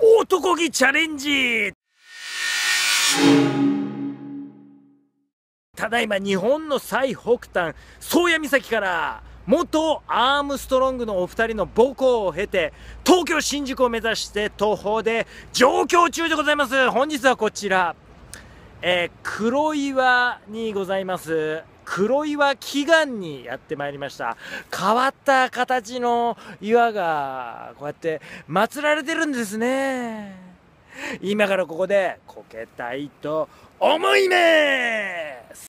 男気チャレンジただいま日本の最北端宗谷岬から元アームストロングのお二人の母校を経て東京新宿を目指して徒歩で上京中でございます本日はこちら、えー、黒岩にございます黒岩祈願にやってまいりました変わった形の岩がこうやって祀られてるんですね今からここでこけたいと思います